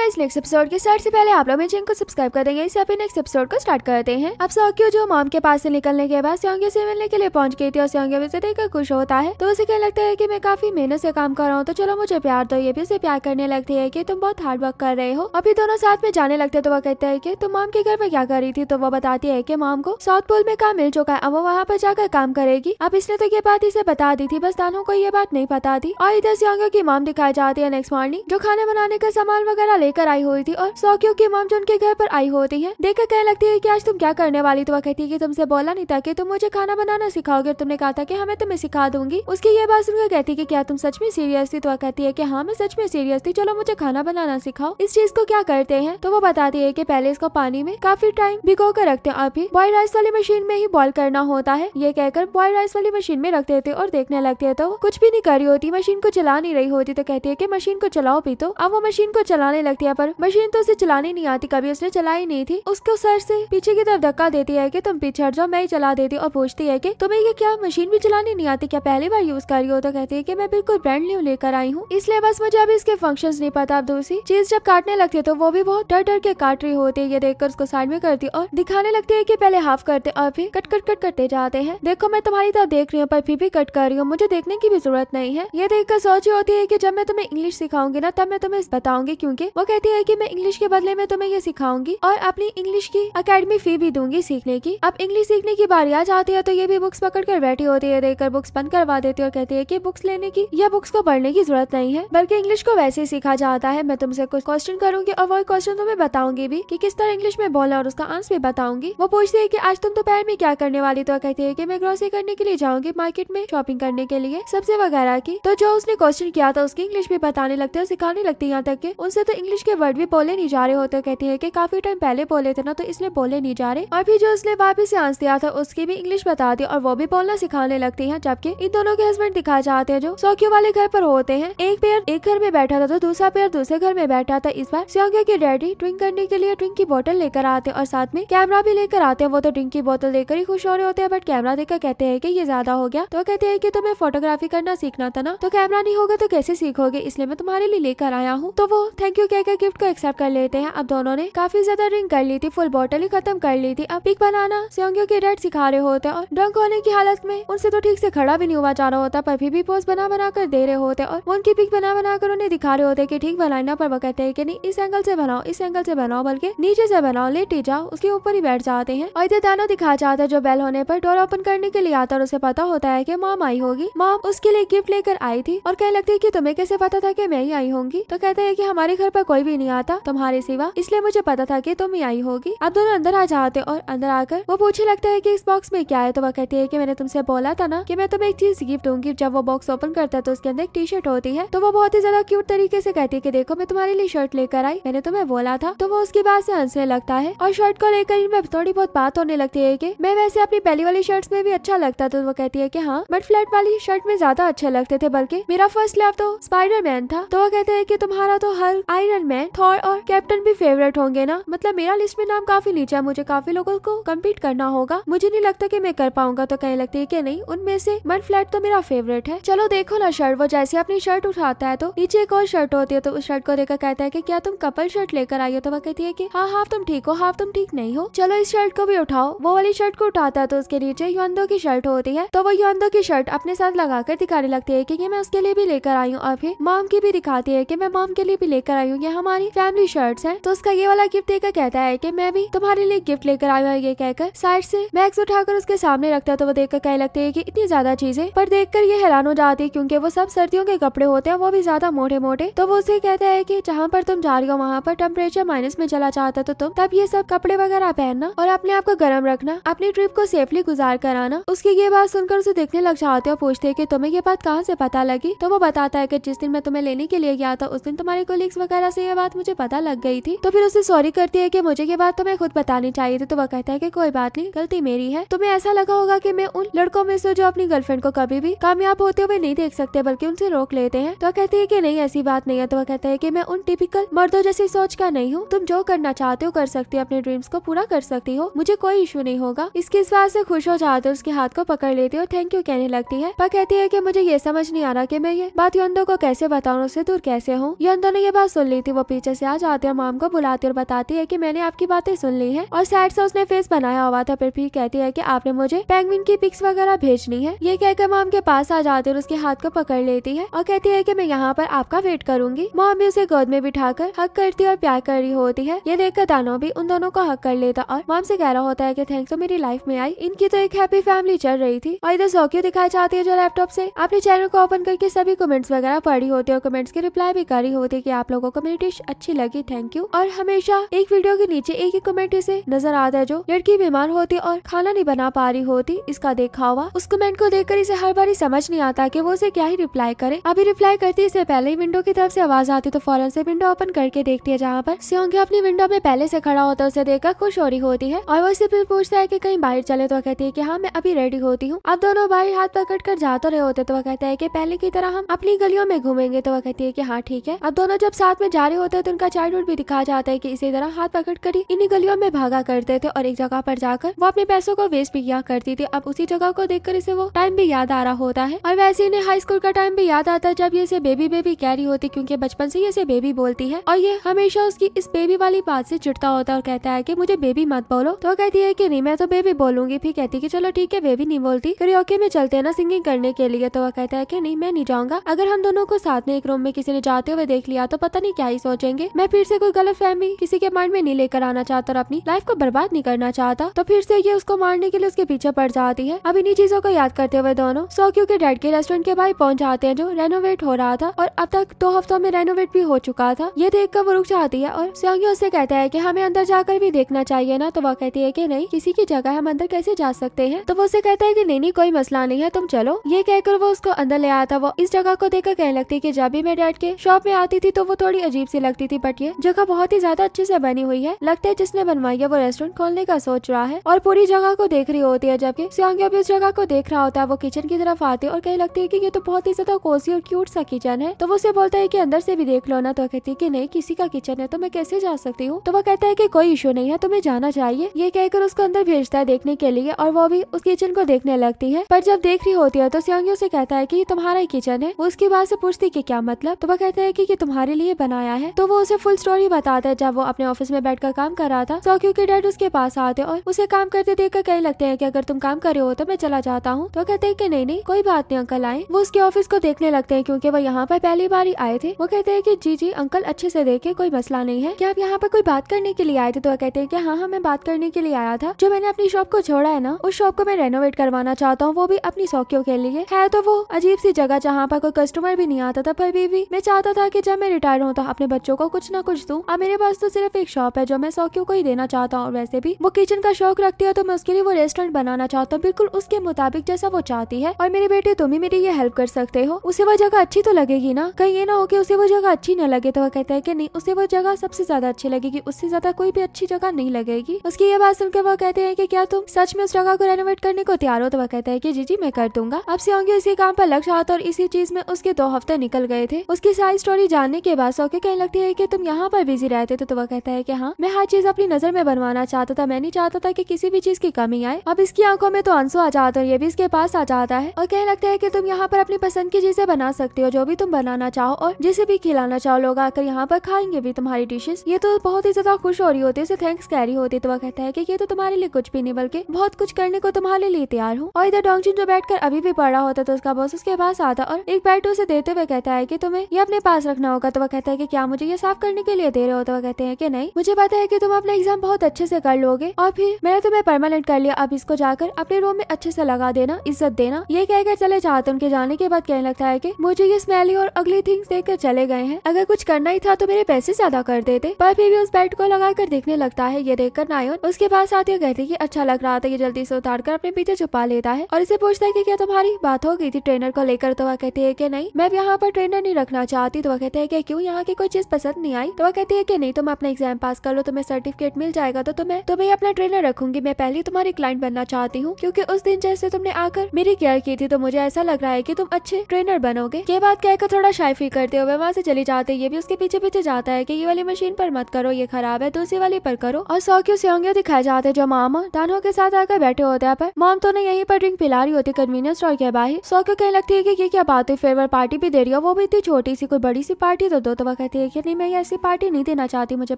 guys next episode के start से पहले आप लोग मेरे चैनल को सब्सक्राइब कर देंगे इसे अपने नेक्स्ट एपिसोड को स्टार्ट करते हैं अब सौक्यो जो मॉम के पास से निकलने के बाद स्योंगे से मिलने के लिए पहुंच गई थी और स्योंगे उसे देखकर खुश होता है तो उसे कहने लगता है की मैं काफी मेहनत से काम कर रहा हूँ तो चलो मुझे प्यार दो तो ये भी उसे प्यार करने लगती है की तुम बहुत हार्ड वर्क कर रहे हो अभी दोनों साथ में जाने लगते तो वो कहते हैं की तुम मॉम के घर पर क्या कर रही थी तो वो बताती है की मॉम को साउथ पोल में काम मिल चुका है अब वो वहाँ पर जाकर काम करेगी अब इसने तो ये बात इसे बता दी थी बस दानों को ये बात नहीं पता थी और इधर स्योंगे की मॉम दिखाई जाती है नेक्स्ट मॉर्निंग जो खाना बनाने का सामान वगैरह ले लेकर आई हुई थी और सौकियों की मम जो उनके घर पर आई होती है देखकर कहने लगती है की आज तुम क्या करने वाली तो वह कहती है की तुमसे बोला नहीं था कि तुम मुझे खाना बनाना सिखाओगे और तुमने कहा था की हमें हाँ, तुम्हें सिखा दूंगी उसकी ये बात सुनकर कहती की क्या तुम सच में सीरियस थी तो वह कहती है की हाँ मैं सच में सीरियस थी चलो मुझे खाना बनाना सिखाओ इस चीज को क्या करते हैं तो वो बताती है की पहले इसको पानी में काफी टाइम भिगो कर रखते हैं और फिर बॉइल राइस वाली मशीन में ही बॉइल करना होता है ये कहकर बॉयल राइस वाली मशीन में रख देते और देखने लगते है तो कुछ भी नहीं कर रही होती मशीन को चला नहीं रही होती तो कहती है की मशीन को चलाओ भी तो अब वो मशीन को चलाने लगती करती है पर मशीन तो उसे चलानी नहीं आती कभी उसने चलाई नहीं थी उसको सर से पीछे की तरफ धक्का देती है की तुम पीछे हट जाओ मैं ही चला देती और पूछती है की तुम्हें ये क्या मशीन भी चलानी नहीं आती क्या पहली बार यूज कर रही हो तो कहती है की मैं बिल्कुल ब्रांड न्यू लेकर आई हूँ इसलिए बस मुझे अभी इसके फंक्शन नहीं पता अब दूसरी चीज जब काटने लगती है तो वो भी बहुत डर डर के काट रही होती है ये देखकर उसको साइड में करती और दिखाने लगती है की पहले हाफ करते और फिर कट कट कट करते जाते हैं देखो मैं तुम्हारी तरफ देख रही हूँ पर फिर भी कट कर रही हूँ मुझे देखने की भी जरूरत नहीं है ये देखकर सोची होती है कि जब मैं तुम्हें इंग्लिश सिखाऊंगी ना तब मैं तुम्हें बताऊंगी क्यूँकी वो कहती है कि मैं इंग्लिश के बदले में तुम्हें ये सिखाऊंगी और अपनी इंग्लिश की अकेडमी फी भी दूंगी सीखने की अब इंग्लिश सीखने की बारी आ जाती है तो ये भी बुक्स पकड़ कर बैठी होती है देखकर बुक्स बंद करवा देती है और कहती है की बुक्स लेने की या बुक्स को पढ़ने की जरूरत नहीं है बल्कि इंग्लिश को वैसे ही सीखा जाता है मैं तुमसे कुछ क्वेश्चन करूंगी और वो क्वेश्चन तुम्हें बताऊंगी भी की किस तरह इंग्लिश में बोलना और उसका आंसर भी बताऊंगी वो पूछती है की आज तुम दोपहर में क्या करने वाली तो कहती है की मैं ग्रोसरी करने के लिए जाऊंगी मार्केट में शॉपिंग करने के लिए सबसे वगैरह की तो जो उसने क्वेश्चन किया था उसकी इंग्लिश भी बताने लगती है सिखाने लगती है यहाँ तक के उनसे तो इंग्लिश इंग्लिश के वर्ड भी बोले नहीं जा रहे होते कहती है की काफी टाइम पहले बोले थे ना तो इसलिए बोले नहीं जा रहे और फिर जो उसने वापिस आंस दिया था उसकी भी इंग्लिश बताती दी और वो भी बोलना सिखाने लगती है जबकि इन दोनों के हस्बैंड दिखा जाते हैं जो सोक्यो वाले घर पर होते हैं एक पेयर एक घर में बैठा था तो दूसरा पेयर दूसरे घर में बैठा था इस बार सोक्यो के डैडी ड्रिंक करने के लिए ड्रिंक की बोतल लेकर आते और साथ में कैमरा भी लेकर आते हैं वो तो ड्रिंक की बोतल लेकर ही खुश हो रहे होते हैं बट कैमरा देखकर कहते हैं की ये ज्यादा हो गया तो कहते हैं की तुम्हें फोटोग्राफी करना सीखना था ना तो कैमरा नहीं होगा तो कैसे सीखोगे इसलिए मैं तुम्हारे लिए लेकर आया हूँ तो वो थैंक यू कह के गिफ्ट को एक्सेप्ट कर लेते हैं अब दोनों ने काफी ज्यादा ड्रिंक कर ली थी फुल बॉटल ही खत्म कर ली थी अब पिक बनाना सियोंगियों के रेड सिखा रहे होते हैं और ड्रंक होने की हालत में उनसे तो ठीक से खड़ा भी नहीं हुआ जा रहा होता पर फिर भी पोस्ट बना बना कर दे रहे होते और उनकी पिक बना बना कर उन्हें दिखा रहे होते की ठीक बनाना पर वो कहते हैं की नहीं इस एंगल ऐसी बनाओ इस एंगल ऐसी बनाओ बल्कि नीचे ऐसी बनाओ लेटे जाओ उसके ऊपर ही बैठ जाते हैं और इधर दाना दिखा जाता है जो बेल होने पर डोर ओपन करने के लिए आता और उसे पता होता है की मॉम आई होगी मॉम उसके लिए गिफ्ट लेकर आई थी और कहने लगती है की तुम्हें कैसे पता था की मैं ही आई होंगी तो कहते हैं की हमारे घर पर कोई कोई भी नहीं आता तुम्हारे सिवा इसलिए मुझे पता था की तुम ही आई होगी अब दोनों अंदर आ जाते और अंदर आकर वो पूछे लगता है की इस बॉक्स में क्या है तो वह कहती है की मैंने तुमसे बोला था ना की मैं तुम्हें एक चीज गिफ्ट दूंगी जब वो बॉक्स ओपन करता है तो उसके अंदर एक टी शर्ट होती है तो वो बहुत ही ज्यादा क्यूट तरीके से कहती है की देखो मैं तुम्हारे लिए शर्ट लेकर आई मैंने तुम्हें बोला था तो वो उसकी बात से हंसने लगता है और शर्ट को लेकर इनमें थोड़ी बहुत बात होने लगती है की मैं वैसे अपनी पहली वाली शर्ट में भी अच्छा लगता तो वो कहती है की हाँ बट फ्लैट वाली शर्ट में ज्यादा अच्छे लगते थे बल्कि मेरा फर्स्ट लव तो स्पाइडर मैन था तो वो कहते हैं की तुम्हारा तो हर आयरन मैं थॉर और कैप्टन भी फेवरेट होंगे ना मतलब मेरा लिस्ट में नाम काफी नीचे है मुझे काफी लोगों को कम्पीट करना होगा मुझे नहीं लगता की मैं कर पाऊंगा तो कहीं लगती है की नहीं उनमें से मन फ्लैट तो मेरा फेवरेट है चलो देखो ना शर्ट वो जैसे अपनी शर्ट उठाता है तो नीचे एक और शर्ट होती है तो उस शर्ट को देखकर कहता है की क्या तुम कपल शर्ट लेकर आई हो तो वह कहती है की हाँ हाफ तुम ठीक हो हाफ तुम ठीक नहीं हो चलो इस शर्ट को भी उठाओ वो वाली शर्ट को उठाता है तो उसके नीचे योंदो की शर्ट होती है तो वो योंदो की शर्ट अपने साथ लगाकर दिखाने लगती है की मैं उसके लिए भी लेकर आई हूँ और फिर मॉम की भी दिखाती है की मैं मॉम के लिए भी लेकर आई हूँ हमारी फैमिली शर्ट्स हैं तो उसका ये वाला गिफ्ट देकर कहता है कि मैं भी तुम्हारे लिए गिफ्ट लेकर आया ये कहकर साइड से बैग्स उठाकर उसके सामने रखता है तो वो देखकर कहने लगते है की इतनी ज्यादा चीजें पर देखकर ये हैरान हो जाती है क्यूँकी वो सब सर्दियों के कपड़े होते हैं वो भी ज्यादा मोटे मोटे तो वो उसे कहता है की जहाँ पर तुम जा रही हो वहाँ पर टेम्परेचर माइनस में चला चाहता तो तुम तब ये सब कपड़े वगैरह पहनना और अपने आप को गर्म रखना अपनी ट्रिप को सेफली गुजार कराना उसकी ये बात सुनकर उसे देखने लग जाते और पूछते है की तुम्हें ये बात कहाँ से पता लगी तो वो बताता है की जिस दिन मैं तुम्हें लेने के लिए गया था उस दिन तुम्हारे कोलिग्स वगैरह उसे यह बात मुझे पता लग गई थी तो फिर उसे सॉरी करती है की मुझे ये बात तुम्हें तो खुद बतानी चाहिए थी तो वह कहता है की कोई बात नहीं गलती मेरी है तुम्हें ऐसा लगा होगा की मैं उन लड़कों में से जो अपनी गर्लफ्रेंड को कभी भी कामयाब होते हुए नहीं देख सकते बल्कि उनसे रोक लेते हैं तो कहती है की नहीं ऐसी बात नहीं है तो वह कहता है की मैं उन टिपिकल मर्दों जैसी सोच का नहीं हूँ तुम जो करना चाहते हो कर सकती हो अपने ड्रीम्स को पूरा कर सकती हो मुझे कोई इशू नहीं होगा इसके इस बात से खुश हो जाते उसके हाथ को पकड़ लेती हो थैंक यू कहने लगती है पर कहती है की मुझे ये समझ नहीं आ रहा की मैं ये बात यंदो को कैसे बताऊँ उससे दूर कैसे हूँ यंदो ने ये बात सुन ली थी थी वो पीछे से आ जाती है माम को बुलाती और बताती है की मैंने आपकी बातें सुन ली है और सैड से उसने फेस बनाया हुआ था फिर भी कहती है की आपने मुझे पेंगविन की पिक्स वगैरह भेजनी है ये कहकर माम के पास आ जाती है और उसके हाथ को पकड़ लेती है और कहती है की मैं यहाँ पर आपका वेट करूंगी माम भी उसे गोद में बिठा कर हक करती और प्यार कर रही होती है ये देखकर दानो भी उन दोनों को हक कर लेता और माम से कह रहा होता है की थैंक्स तो मेरी लाइफ में आई इनकी तो एक हैप्पी फैमिली चल रही थी और इधर सोक्यू दिखाई जाती है जो लैपटॉप से अपने चैनल को ओपन करके सभी कमेंट्स वगैरह पढ़ी होती है और कमेंट्स की रिप्लाई भी करी होती है की आप लोगों को मेरी डिश अच्छी लगी थैंक यू और हमेशा एक वीडियो के नीचे एक ही कमेंट इसे नजर आता है जो लड़की बीमार होती और खाना नहीं बना पा रही होती इसका देखा हुआ उस कमेंट को देखकर इसे हर बार समझ नहीं आता कि वो उसे क्या ही रिप्लाई करे अभी रिप्लाई करती इसे पहले ही विंडो की तरफ से आवाज आती तो फौरन से विंडो ओपन करके देखती है जहाँ पर सियोंगे अपनी विंडो में पहले से खड़ा होता है उसे देखकर खुश हो रही होती है और वो इसे फिर पूछता है की कहीं बाहर चले तो कहती है की हाँ मैं अभी रेडी होती हूँ अब दोनों भाई हाथ पकड़ कर जाते तो रहे होते तो वह कहते हैं की पहले की तरह हम अपनी गलियों में घूमेंगे तो वह कहती है की हाँ ठीक है अब दोनों जब साथ में जा सहारे होते हैं तो उनका चाइल्डहुड भी दिखा जाता है की इसी तरह हाथ पकड़ कर इन्हीं गलियों में भागा करते थे और एक जगह पर जाकर वो अपने पैसों को वेस्ट भी किया करती थी अब उसी जगह को देखकर इसे वो टाइम भी याद आ रहा होता है और वैसे इन्हें हाई स्कूल का टाइम भी याद आता है जब ये इसे बेबी बेबी कैरी होती होती क्योंकि बचपन से ये इसे बेबी बोलती है और ये हमेशा उसकी इस बेबी वाली बात से चिड़ता होता है और कहता है की मुझे बेबी मत बोलो तो कहती है की नहीं मैं तो बेबी बोलूंगी फिर कहती है की चलो ठीक है बेबी नहीं बोलती ओके में चलते है ना सिंगिंग करने के लिए तो वह कहता है की नहीं मैं नहीं जाऊंगा अगर हम दोनों को साथ में एक रूम में किसी ने जाते हुए देख लिया तो पता नहीं क्या ही सोचेंगे मैं फिर से कोई गलत फहमी किसी के माइंड में नहीं लेकर आना चाहता और अपनी लाइफ को बर्बाद नहीं करना चाहता तो फिर से ये उसको मारने के लिए उसके पीछे पड़ जाती है अब इन्हीं चीजों को याद करते हुए दोनों सोक्यू के डैड के रेस्टोरेंट के भाई पहुंच जाते हैं जो रेनोवेट हो रहा था और अब तक दो हफ्तों में रेनोवेट भी हो चुका था ये देख कर वो रुक जाती है और सोंगी उससे कहता है की हमें अंदर जाकर भी देखना चाहिए ना तो वह कहती है की नहीं किसी की जगह हम अंदर कैसे जा सकते हैं तो वो उसे कहता है की नहीं नहीं कोई मसला नहीं है तुम चलो ये कहकर वो उसको अंदर ले आया था वो इस जगह को देखकर कहने लगती है की जब भी मैं डैड के शॉप में आती थी तो वो थोड़ी अजीब सी लगती थी बट ये जगह बहुत ही ज्यादा अच्छे से बनी हुई है लगता है जिसने बनवाई है वो रेस्टोरेंट खोलने का सोच रहा है और पूरी जगह को देख रही होती है जबकि सियांग भी उस जगह को देख रहा होता है वो किचन की तरफ आते और कहीं लगती है की ये तो बहुत ही ज्यादा कोसी और क्यूट सा किचन है तो वो उसे बोलता है की अंदर से भी देख लो ना तो कहती है की नहीं किसी का किचन है तो मैं कैसे जा सकती हूँ तो वो कहता है की कोई इशू नहीं है तुम्हें जाना चाहिए ये कहकर उसको अंदर भेजता है देखने के लिए और वो भी उस किचन को देखने लगती है पर जब देख रही होती है तो सियांग उसे कहता है की तुम्हारा ही किचन है उसके बाद से पूछती की क्या मतलब तो वह कहता है की तुम्हारे लिए बनाया है तो वो उसे फुल स्टोरी बताता है जब वो अपने ऑफिस में बैठकर काम कर रहा था सोक्यू के डैड उसके पास आते और उसे काम करते देख कर कहने लगते है की अगर तुम काम कर रहे हो तो मैं चला जाता हूँ तो कहते हैं की नहीं नहीं कोई बात नहीं अंकल आए वो उसके ऑफिस को देखने लगते है क्यूँकी वो यहाँ पर पहली बार ही आए थे वो कहते हैं की जी जी अंकल अच्छे से देखे कोई मसला नहीं है की आप यहाँ पर कोई बात करने के लिए आए थे तो कहते हैं की हाँ हाँ मैं बात करने के लिए आया था जो मैंने अपनी शॉप को छोड़ा है ना उस शॉप को मैं रेनोवेट करवाना चाहता हूँ वो भी अपनी सौकियों के लिए है तो वो अजीब सी जगह जहाँ पर कोई कस्टमर भी नहीं आता था पर भी, भी मैं चाहता था कि जब मैं रिटायर हूँ होता तो अपने बच्चों को कुछ ना कुछ दूँ अब मेरे पास तो सिर्फ एक शॉप है जो मैं सौकियों को ही देना चाहता हूँ और वैसे भी वो किचन का शौक रखती है तो मैं उसके लिए वो रेस्टोरेंट बनाना चाहता हूँ बिल्कुल उसके मुताबिक जैसा वो चाहती है और मेरे बेटे तुम ही मेरी ये हेल्प कर सकते हो उसे वो जगह अच्छी तो लगेगी ना कहीं ये ना हो कि उसे वो जगह अच्छी न लगे तो वो कहते हैं कि नहीं उसे वो जगह सबसे ज्यादा अच्छी लगेगी उससे ज्यादा कोई भी अच्छी जगह नहीं लगेगी उसकी ये बात सुनकर वो कहते हैं कि क्या तुम सच में उस जगह को रेनोवेट करने को तैयार हो तो वह कहते है कि जी जी मैं कर दूंगा अब से होंगे इसी काम पर लग जाता और इसी चीज में उसके दो हफ्ते निकल गए थे उसकी सारी स्टोरी जानने के बाद सौके कहने लगती है कि तुम यहाँ पर बिजी रहते थे तो वह कहता है कि हाँ मैं हर चीज अपनी नजर में बनवाना चाहता था मैं नहीं चाहता था कि किसी भी चीज की कमी आए अब इसकी आंखों में तो आंसू आ जाता है ये भी इसके पास आ जाता है और कहने लगता है की तुम यहाँ पर अपनी पसंद की चीजें बना सकते हो जो भी तुम बनाना चाहो और जिसे भी खिलाना चाहो लोग आकर यहाँ पर खाएंगे भी तुम्हारी डिशेज ये तो बहुत ही ज्यादा खुश हो रही होती है थैंक्स कैरी होती तो वह कहता है की ये तो तुम्हारे लिए कुछ भी नहीं बल्कि बहुत कुछ करने को तुम्हारे लिए तैयार हूँ और इधर डोंगजिन जो बैठ अभी भी पड़ा होता तो उसका बॉस उसके पास आता और एक बैट उसे देते हुए कहता है की तुम्हें ये अपने पास रखना होगा तो वह कहता है की क्या क्या मुझे ये साफ करने के लिए दे रहे हो तो कहते हैं की नहीं मुझे पता है की तुम अपना एग्जाम बहुत अच्छे से कर लोगे और फिर मैंने तुम्हें परमानेंट कर लिया अब इसको जाकर अपने रूम में अच्छे से लगा देना इज्जत देना ये कहकर चले जाते उनके जाने के बाद कहने लगता है की मुझे ये स्मेली और अगली थिंग्स कर चले गए हैं अगर कुछ करना ही था तो मेरे पैसे ज्यादा कर देते पर फिर भी उस बेड को कर देखने लगता है ये देखकर नायन उसके पास आते कहते की अच्छा लग रहा था ये जल्दी से उतार कर अपने पीछे छुपा लेता है और इसे पूछता है की क्या तुम्हारी बात हो गई थी ट्रेनर को लेकर तो वह कहती है की नहीं मैं यहाँ पर ट्रेनर नहीं रखना चाहती तो वह कहते हैं क्यूँ यहाँ के कोई चीज पसंद नहीं आई तो वो कहती है की नहीं तुम अपना एग्जाम पास कर लो तुम्हें सर्टिफिकेट मिल जाएगा तो तुम्हें तुम्हें तो अपना ट्रेनर रखूंगी मैं पहले तुम्हारी क्लाइंट बनना चाहती हूँ क्यूँकी उस दिन जैसे तुमने आकर मेरी केयर की थी तो मुझे ऐसा लग रहा है की तुम अच्छे ट्रेनर बनोगे ये बात कहकर थोड़ा शाइफी करते हुए वहाँ से चली जाते ये भी उसके पीछे पीछे जाता है की ये वाली मशीन पर मत करो ये खराब है दूसरी तो वाली पर करो और सौक्यू सियोंग्यो दिखाए जाते हैं जो मामा दानो के साथ आकर बैठे होते हैं पर मोम तो ने यहीं पर ड्रिंक पिला रही होती कन्वीनियंस स्टोर के बाहर सौक्यू कहने लगती है की ये क्या बात है फेवर पार्टी भी दे रही हो वो भी इतनी छोटी सी कोई बड़ी सी पार्टी तो दो तो वह कहती है देखिए नहीं मैं ऐसी पार्टी नहीं देना चाहती मुझे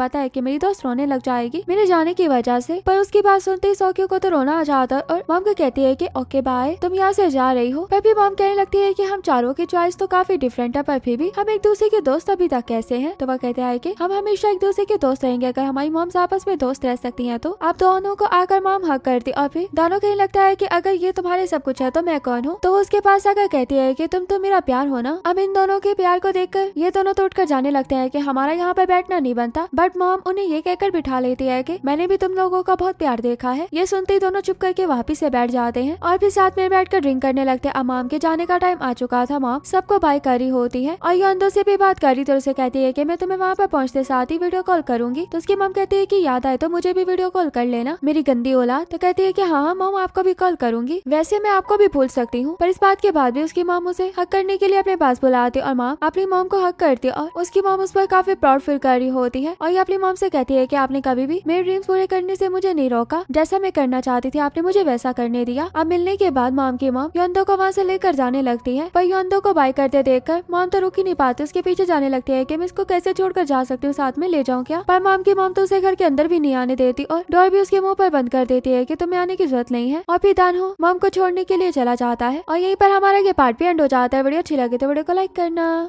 पता है की मेरी दोस्त रोने लग जाएगी मेरे जाने की वजह से पर उसकी बात सुनते ही सोक्यो को तो रोना आ जाता है और मॉम को कहती है की ओके बाय तुम यहाँ से जा रही हो भी मॉम कहने लगती है की हम चारों की चॉइस तो काफी डिफरेंट है पर फिर भी हम एक दूसरे के दोस्त अभी तक कैसे है तो वह कहते हैं की हम हमेशा एक दूसरे के दोस्त रहेंगे अगर हमारी मॉम्स आपस में दोस्त रह सकती है तो आप दोनों को आकर मॉम हक करती और फिर दोनों कहीं लगता है की अगर ये तुम्हारे सब कुछ है तो मैं कौन हूँ तो उसके पास आकर कहती है की तुम तो मेरा प्यार हो ना अब इन दोनों के प्यार को देखकर ये दोनों तो उठकर जाने लगते करते हैं कि हमारा यहाँ पे बैठना नहीं बनता बट मॉम उन्हें ये कहकर बिठा लेती है कि मैंने भी तुम लोगों का बहुत प्यार देखा है ये सुनते ही दोनों चुप करके वापिस से बैठ जाते हैं और फिर साथ में बैठ कर ड्रिंक करने लगते हैं अब के जाने का टाइम आ चुका था मॉम सबको बाय करी होती है और ये अंदर से भी बात कर रही तो उसे कहती है की मैं तुम्हें वहाँ पर पहुँचते साथ ही वीडियो कॉल करूंगी तो उसकी मॉम कहती है की याद आए तो मुझे भी वीडियो कॉल कर लेना मेरी गंदी ओला तो कहती है की हाँ हाँ मॉम आपको भी कॉल करूंगी वैसे मैं आपको भी भूल सकती हूँ पर इस बात के बाद भी उसकी मॉम उसे हक करने के लिए अपने पास बुलाती और मॉम अपनी मॉम को हक करती और उसकी मॉम मॉम उस पर काफी प्राउड फील कर रही होती है और ये अपनी मॉम से कहती है की आपने कभी भी मेरे ड्रीम्स पूरे करने से मुझे नहीं रोका जैसा मैं करना चाहती थी आपने मुझे वैसा करने दिया अब मिलने के बाद मॉम की मॉम योंदो को वहाँ से लेकर जाने लगती है पर योंदो को बाई करते देख कर मॉम तो रुक ही नहीं पाती उसके पीछे जाने लगती है की मैं इसको कैसे छोड़कर जा सकती हूँ साथ में ले जाऊँ क्या पर मॉम की मॉम तो उसे घर के अंदर भी नहीं आने देती और डोर भी उसके मुँह पर बंद कर देती है की तुम्हें आने की जरूरत नहीं है और फिर हो मॉम को छोड़ने के लिए चला जाता है और यहीं पर हमारा ये पार्ट भी एंड हो जाता है वीडियो अच्छी लगे तो वीडियो को लाइक करना